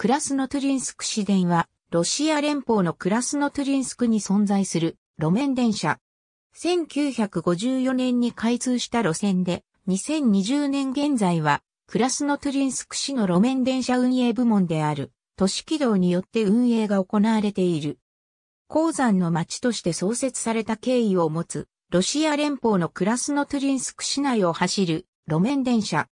クラスノトゥリンスク市電は、ロシア連邦のクラスノトゥリンスクに存在する路面電車。1954年に開通した路線で、2020年現在は、クラスノトゥリンスク市の路面電車運営部門である、都市軌道によって運営が行われている。鉱山の町として創設された経緯を持つ、ロシア連邦のクラスノトゥリンスク市内を走る路面電車。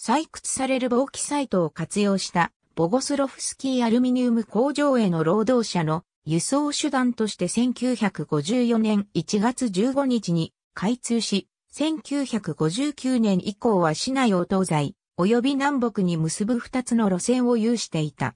採掘される防気サイトを活用したボゴスロフスキーアルミニウム工場への労働者の輸送手段として1954年1月15日に開通し、1959年以降は市内を東西、及び南北に結ぶ2つの路線を有していた。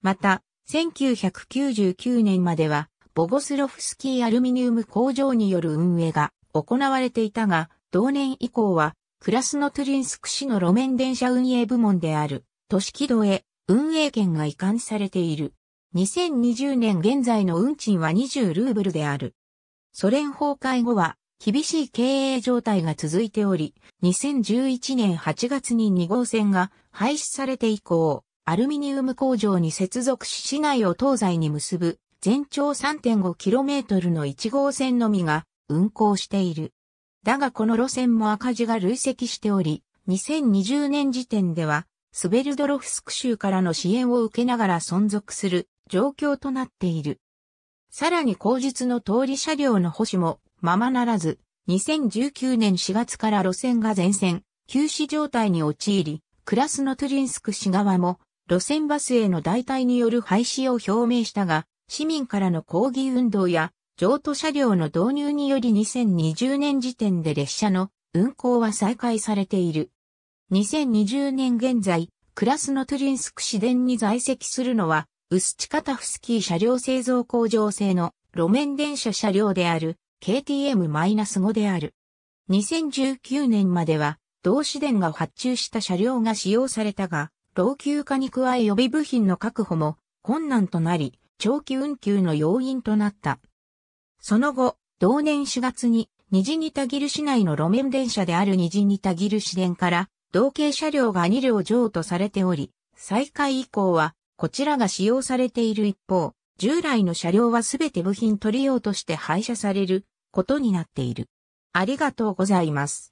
また、1999年までは、ボゴスロフスキーアルミニウム工場による運営が行われていたが、同年以降は、クラスノトゥリンスク市の路面電車運営部門である、都市軌道へ運営権が移管されている。2020年現在の運賃は20ルーブルである。ソ連崩壊後は厳しい経営状態が続いており、2011年8月に2号線が廃止されて以降、アルミニウム工場に接続し市内を東西に結ぶ全長 3.5km の1号線のみが運行している。だがこの路線も赤字が累積しており、2020年時点ではスベルドロフスク州からの支援を受けながら存続する状況となっている。さらに後述の通り車両の保守もままならず、2019年4月から路線が全線、休止状態に陥り、クラスノトゥリンスク市側も路線バスへの代替による廃止を表明したが、市民からの抗議運動や譲渡車両の導入により2020年時点で列車の運行は再開されている。2020年現在、クラスノトゥリンスク市電に在籍するのは、ウスチカタフスキー車両製造工場製の路面電車車両である KTM-5 である。2019年までは、同市電が発注した車両が使用されたが、老朽化に加え予備部品の確保も困難となり、長期運休の要因となった。その後、同年4月に、ニジニタギル市内の路面電車であるニジニタギル市電から、同型車両が2両譲渡されており、再開以降は、こちらが使用されている一方、従来の車両はすべて部品取り用として廃車されることになっている。ありがとうございます。